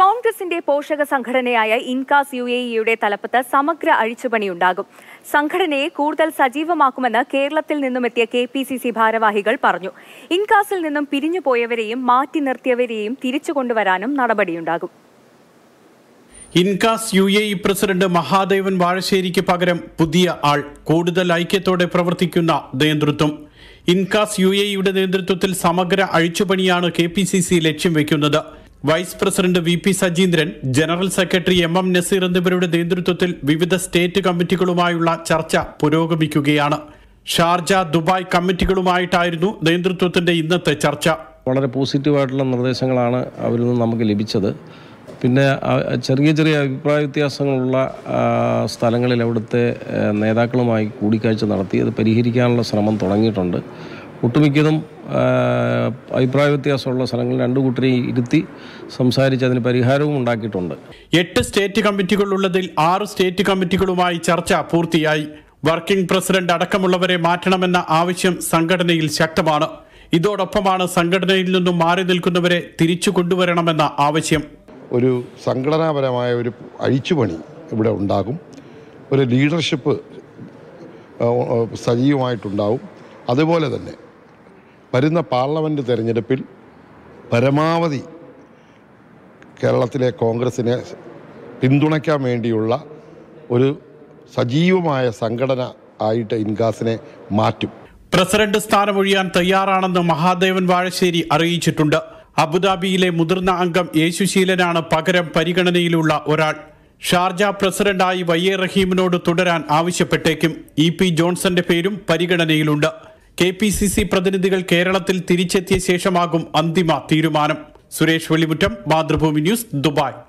കോൺഗ്രസിന്റെ പോഷക സംഘടനയായ ഇൻകാസ് യു എ തലപ്പത്ത് സമഗ്ര അഴിച്ചുപണിയുണ്ടാകും സംഘടനയെ കൂടുതൽ സജീവമാക്കുമെന്ന് കേരളത്തിൽ നിന്നുമെത്തിയ കെ പി സി സി ഭാരവാഹികൾ പറഞ്ഞു ഇൻകാസിൽ നിന്നും പിരിഞ്ഞുപോയവരെയും മാറ്റി നിർത്തിയവരെയും തിരിച്ചു കൊണ്ടുവരാനും നടപടിയുണ്ടാകും INCAS U A E president Mahadevan വാഴശ്ശേരിക്ക് പകരം പുതിയ ആൾ കൂടുതൽ ഐക്യത്തോടെ പ്രവർത്തിക്കുന്ന നേതൃത്വം ഇൻകാസ് യു എയുടെ നേതൃത്വത്തിൽ സമഗ്ര അഴിച്ചുപണിയാണ് കെ പി സി സി ലക്ഷ്യം വയ്ക്കുന്നത് vice president V P Sajeendran general secretary M M Naseer എന്നിവരുടെ നേതൃത്വത്തിൽ വിവിധ സ്റ്റേറ്റ് കമ്മിറ്റികളുമായുള്ള ചർച്ച പുരോഗമിക്കുകയാണ് ഷാർജ ദുബായ് കമ്മിറ്റികളുമായിട്ടായിരുന്നു നേതൃത്വത്തിന്റെ ഇന്നത്തെ ചർച്ച വളരെ പോസിറ്റീവായിട്ടുള്ള നിർദ്ദേശങ്ങളാണ് അവരിൽ നിന്ന് നമുക്ക് ലഭിച്ചത് പിന്നെ ചെറിയ ചെറിയ അഭിപ്രായ വ്യത്യാസങ്ങളുള്ള സ്ഥലങ്ങളിൽ അവിടുത്തെ നേതാക്കളുമായി കൂടിക്കാഴ്ച നടത്തി അത് പരിഹരിക്കാനുള്ള ശ്രമം തുടങ്ങിയിട്ടുണ്ട് ഒട്ടുമിക്കതും അഭിപ്രായ വ്യത്യാസമുള്ള സ്ഥലങ്ങൾ രണ്ടു കൂട്ടരെയും ഇരുത്തി സംസാരിച്ച് അതിന് പരിഹാരവും ഉണ്ടാക്കിയിട്ടുണ്ട് എട്ട് സ്റ്റേറ്റ് കമ്മിറ്റികളുള്ളതിൽ ആറ് സ്റ്റേറ്റ് കമ്മിറ്റികളുമായി ചർച്ച പൂർത്തിയായി വർക്കിംഗ് പ്രസിഡന്റ് അടക്കമുള്ളവരെ മാറ്റണമെന്ന ആവശ്യം സംഘടനയിൽ ശക്തമാണ് ഇതോടൊപ്പമാണ് സംഘടനയിൽ നിന്നും മാറി നിൽക്കുന്നവരെ തിരിച്ചു കൊണ്ടുവരണമെന്ന ആവശ്യം ഒരു സംഘടനാപരമായ ഒരു അഴിച്ചുപണി ഇവിടെ ഉണ്ടാകും ഒരു ലീഡർഷിപ്പ് സജീവമായിട്ടുണ്ടാവും അതുപോലെ തന്നെ വരുന്ന പാർലമെൻറ്റ് തെരഞ്ഞെടുപ്പിൽ പരമാവധി കേരളത്തിലെ കോൺഗ്രസിനെ പിന്തുണയ്ക്കാൻ വേണ്ടിയുള്ള ഒരു സജീവമായ സംഘടന ആയിട്ട് ഇൻകാസിനെ മാറ്റും പ്രസിഡന്റ് സ്ഥാനമൊഴിയാൻ തയ്യാറാണെന്ന് മഹാദേവൻ വാഴശ്ശേരി അറിയിച്ചിട്ടുണ്ട് അബുദാബിയിലെ മുതിർന്ന അംഗം യേശുശീലനാണ് പകരം പരിഗണനയിലുള്ള ഒരാൾ ഷാർജ പ്രസിഡന്റായി വൈ എ റഹീമിനോട് തുടരാൻ ആവശ്യപ്പെട്ടേക്കും ഇ പി ജോൺസന്റെ പേരും പരിഗണനയിലുണ്ട് കെ പി സി സി പ്രതിനിധികൾ കേരളത്തിൽ തിരിച്ചെത്തിയ ശേഷമാകും അന്തിമ തീരുമാനം സുരേഷ് വെള്ളിമുറ്റം മാതൃഭൂമി ന്യൂസ് ദുബായ്